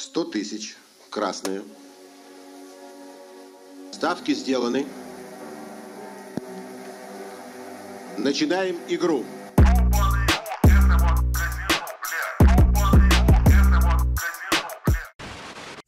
100 тысяч, красные. Ставки сделаны. Начинаем игру.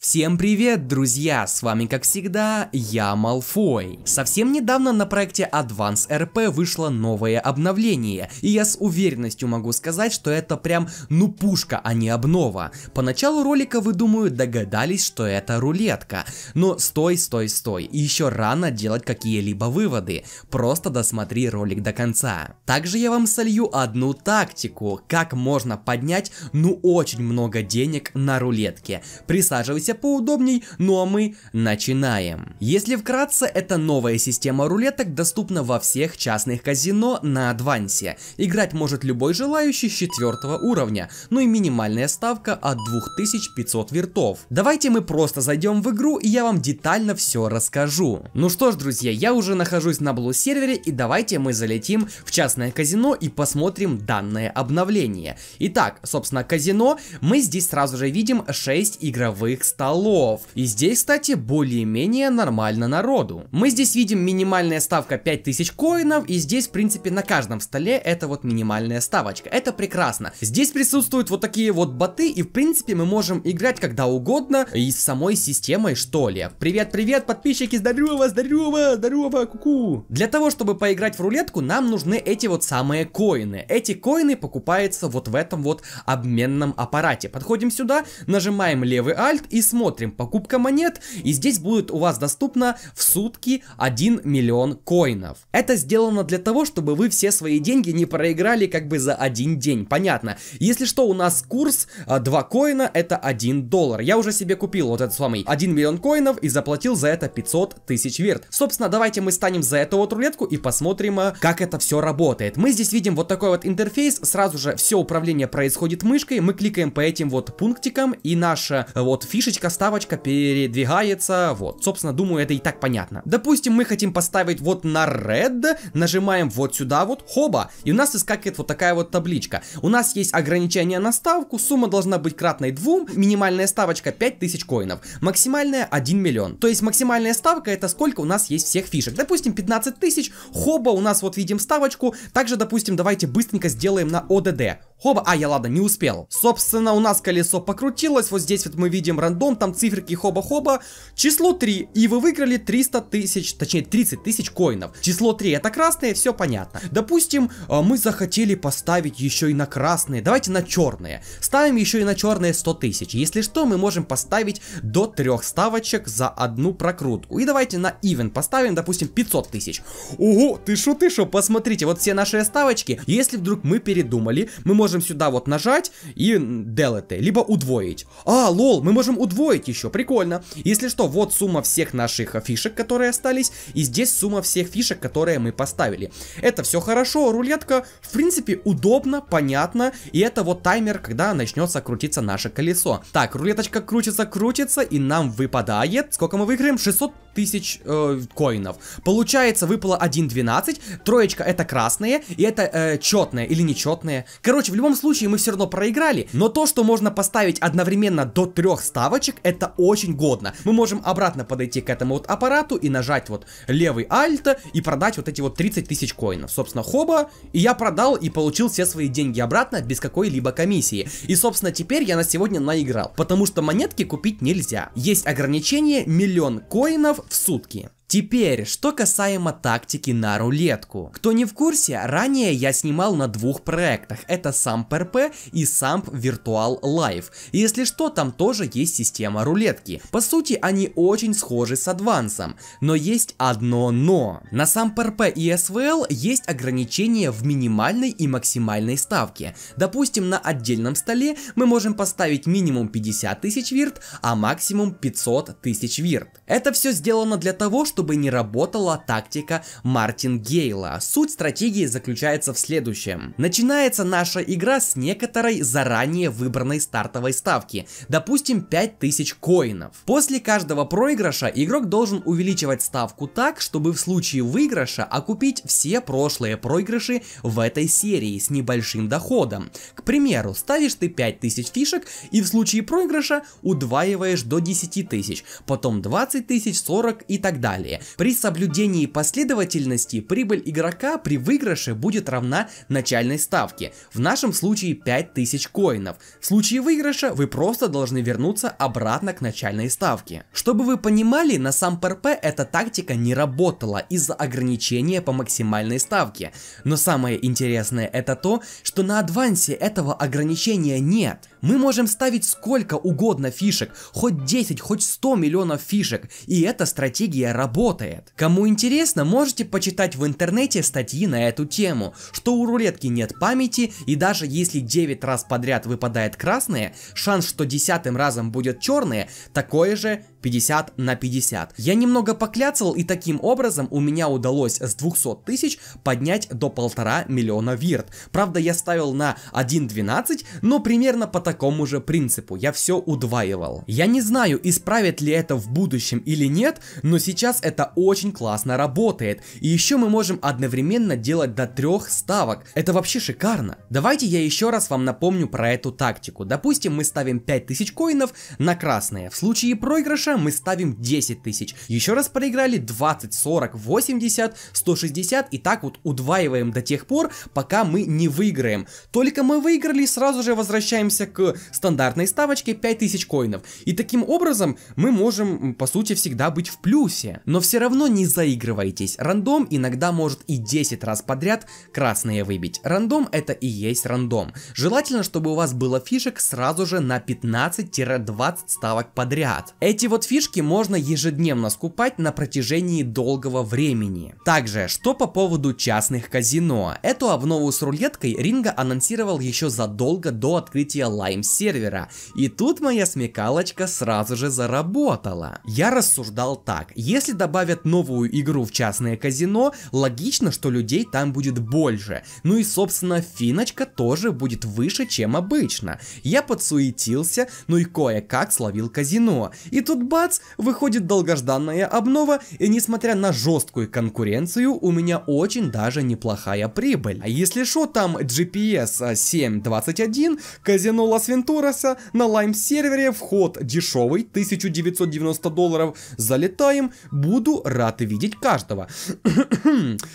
Всем привет, друзья! С вами, как всегда, я Малфой. Совсем недавно на проекте Advance RP вышло новое обновление, и я с уверенностью могу сказать, что это прям ну пушка, а не обнова. По началу ролика, вы, думаю, догадались, что это рулетка. Но стой, стой, стой, еще рано делать какие-либо выводы, просто досмотри ролик до конца. Также я вам солью одну тактику, как можно поднять ну очень много денег на рулетке. Присаживайся устраивайся поудобней, ну а мы начинаем. Если вкратце, эта новая система рулеток доступна во всех частных казино на Адвансе. Играть может любой желающий с 4 уровня, ну и минимальная ставка от 2500 вертов. Давайте мы просто зайдем в игру и я вам детально все расскажу. Ну что ж, друзья, я уже нахожусь на Blue сервере и давайте мы залетим в частное казино и посмотрим данное обновление. Итак, собственно, казино, мы здесь сразу же видим 6 игровых ставок столов. И здесь, кстати, более-менее нормально народу. Мы здесь видим минимальная ставка 5000 коинов, и здесь, в принципе, на каждом столе это вот минимальная ставочка. Это прекрасно. Здесь присутствуют вот такие вот боты, и, в принципе, мы можем играть когда угодно и с самой системой, что ли. Привет-привет, подписчики, здорово, здорово, здорово, куку. -ку. Для того, чтобы поиграть в рулетку, нам нужны эти вот самые коины. Эти коины покупаются вот в этом вот обменном аппарате. Подходим сюда, нажимаем левый альт и смотрим, покупка монет, и здесь будет у вас доступно в сутки 1 миллион коинов. Это сделано для того, чтобы вы все свои деньги не проиграли как бы за один день, понятно. Если что, у нас курс 2 а, коина это 1 доллар. Я уже себе купил вот этот самый 1 миллион коинов и заплатил за это 500 тысяч верт. Собственно, давайте мы станем за эту вот рулетку и посмотрим, а, как это все работает. Мы здесь видим вот такой вот интерфейс, сразу же все управление происходит мышкой, мы кликаем по этим вот пунктикам и наша а, вот фишечка ставочка, ставочка передвигается, вот. Собственно, думаю, это и так понятно. Допустим, мы хотим поставить вот на red, нажимаем вот сюда вот, хоба, и у нас выскакивает вот такая вот табличка. У нас есть ограничение на ставку, сумма должна быть кратной 2, минимальная ставочка 5000 коинов, максимальная 1 миллион. То есть максимальная ставка это сколько у нас есть всех фишек. Допустим, 15 тысяч, хоба, у нас вот видим ставочку. Также, допустим, давайте быстренько сделаем на ODD. Хоба, а я ладно, не успел. Собственно, у нас колесо покрутилось, вот здесь вот мы видим рандом, там циферки хоба-хоба, число 3, и вы выиграли 300 тысяч, точнее 30 тысяч коинов. Число 3 это красное, все понятно. Допустим, э, мы захотели поставить еще и на красные, давайте на черные. Ставим еще и на черные 100 тысяч, если что, мы можем поставить до 3 ставочек за одну прокрутку. И давайте на even поставим, допустим, 500 тысяч. Ого, ты шо, ты шо, посмотрите, вот все наши ставочки, если вдруг мы передумали, мы можем можем сюда вот нажать и делать, либо удвоить. А, лол, мы можем удвоить еще, прикольно. Если что, вот сумма всех наших фишек, которые остались, и здесь сумма всех фишек, которые мы поставили. Это все хорошо, рулетка, в принципе, удобно, понятно, и это вот таймер, когда начнется крутиться наше колесо. Так, рулеточка крутится, крутится, и нам выпадает, сколько мы выиграем? 600 тысяч э, коинов. Получается, выпало 1.12, троечка это красные, и это э, четные или нечетные. Короче, в любом случае мы все равно проиграли, но то, что можно поставить одновременно до трех ставочек, это очень годно. Мы можем обратно подойти к этому вот аппарату и нажать вот левый alt и продать вот эти вот 30 тысяч коинов. Собственно, хоба, и я продал и получил все свои деньги обратно без какой-либо комиссии. И, собственно, теперь я на сегодня наиграл, потому что монетки купить нельзя. Есть ограничение миллион коинов в сутки. Теперь, что касаемо тактики на рулетку. Кто не в курсе, ранее я снимал на двух проектах. Это SAMP RP и SAMP Virtual Life. Если что, там тоже есть система рулетки. По сути, они очень схожи с адвансом. Но есть одно но. На SAMP RP и SVL есть ограничения в минимальной и максимальной ставке. Допустим, на отдельном столе мы можем поставить минимум 50 тысяч вирт, а максимум 500 тысяч вирт. Это все сделано для того, чтобы чтобы не работала тактика Мартин Гейла. Суть стратегии заключается в следующем. Начинается наша игра с некоторой заранее выбранной стартовой ставки, допустим 5000 коинов. После каждого проигрыша игрок должен увеличивать ставку так, чтобы в случае выигрыша окупить все прошлые проигрыши в этой серии с небольшим доходом. К примеру, ставишь ты 5000 фишек и в случае проигрыша удваиваешь до 10 тысяч, потом 20 тысяч, 40 и так далее далее. При соблюдении последовательности прибыль игрока при выигрыше будет равна начальной ставке, в нашем случае 5000 коинов. В случае выигрыша вы просто должны вернуться обратно к начальной ставке. Чтобы вы понимали, на сам ПРП эта тактика не работала из-за ограничения по максимальной ставке. Но самое интересное это то, что на адвансе этого ограничения нет. Мы можем ставить сколько угодно фишек, хоть 10, хоть 100 миллионов фишек, и эта стратегия работает работает. Кому интересно, можете почитать в интернете статьи на эту тему, что у рулетки нет памяти, и даже если 9 раз подряд выпадает красное, шанс, что десятым разом будет черное, такое же 50 на 50. Я немного покляцал, и таким образом у меня удалось с 200 тысяч поднять до полтора миллиона вирт. Правда, я ставил на 1.12, но примерно по такому же принципу. Я все удваивал. Я не знаю, исправит ли это в будущем или нет, но сейчас это очень классно работает. И еще мы можем одновременно делать до трех ставок. Это вообще шикарно. Давайте я еще раз вам напомню про эту тактику. Допустим, мы ставим 5000 коинов на красные. В случае проигрыша больше, мы ставим 10 тысяч. Еще раз проиграли 20, 40, 80, 160 и так вот удваиваем до тех пор, пока мы не выиграем. Только мы выиграли, сразу же возвращаемся к стандартной ставочке 5000 коинов. И таким образом мы можем, по сути, всегда быть в плюсе. Но все равно не заигрывайтесь. Рандом иногда может и 10 раз подряд красные выбить. Рандом это и есть рандом. Желательно, чтобы у вас было фишек сразу же на 15-20 ставок подряд. Эти вот вот фишки можно ежедневно скупать на протяжении долгого времени. Также, что по поводу частных казино. Эту обнову с рулеткой Ринга анонсировал еще задолго до открытия лайм сервера. И тут моя смекалочка сразу же заработала. Я рассуждал так. Если добавят новую игру в частное казино, логично, что людей там будет больше. Ну и собственно финочка тоже будет выше, чем обычно. Я подсуетился, ну и кое-как словил казино. И тут бац, выходит долгожданная обнова, и несмотря на жесткую конкуренцию, у меня очень даже неплохая прибыль. А если что, там GPS 721, э, казино Лас-Вентураса, на лайм-сервере вход дешевый, 1990 долларов, залетаем, буду рад видеть каждого.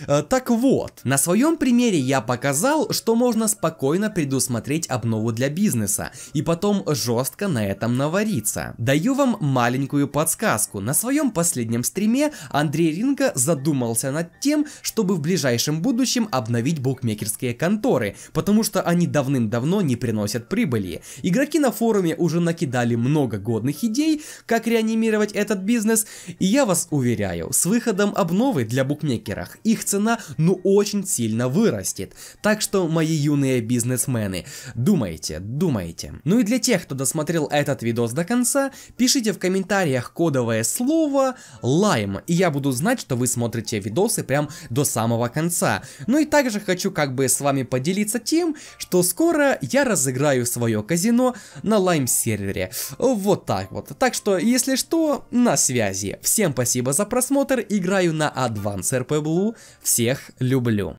Э, так вот, на своем примере я показал, что можно спокойно предусмотреть обнову для бизнеса, и потом жестко на этом навариться. Даю вам маленький маленькую подсказку. На своем последнем стриме Андрей Ринга задумался над тем, чтобы в ближайшем будущем обновить букмекерские конторы, потому что они давным-давно не приносят прибыли. Игроки на форуме уже накидали много годных идей, как реанимировать этот бизнес, и я вас уверяю, с выходом обновы для букмекеров их цена ну очень сильно вырастет. Так что, мои юные бизнесмены, думайте, думайте. Ну и для тех, кто досмотрел этот видос до конца, пишите в комментариях, комментариях кодовое слово лайм, и я буду знать, что вы смотрите видосы прям до самого конца. Ну и также хочу как бы с вами поделиться тем, что скоро я разыграю свое казино на лайм сервере. Вот так вот. Так что, если что, на связи. Всем спасибо за просмотр, играю на Advance RP Blue, всех люблю.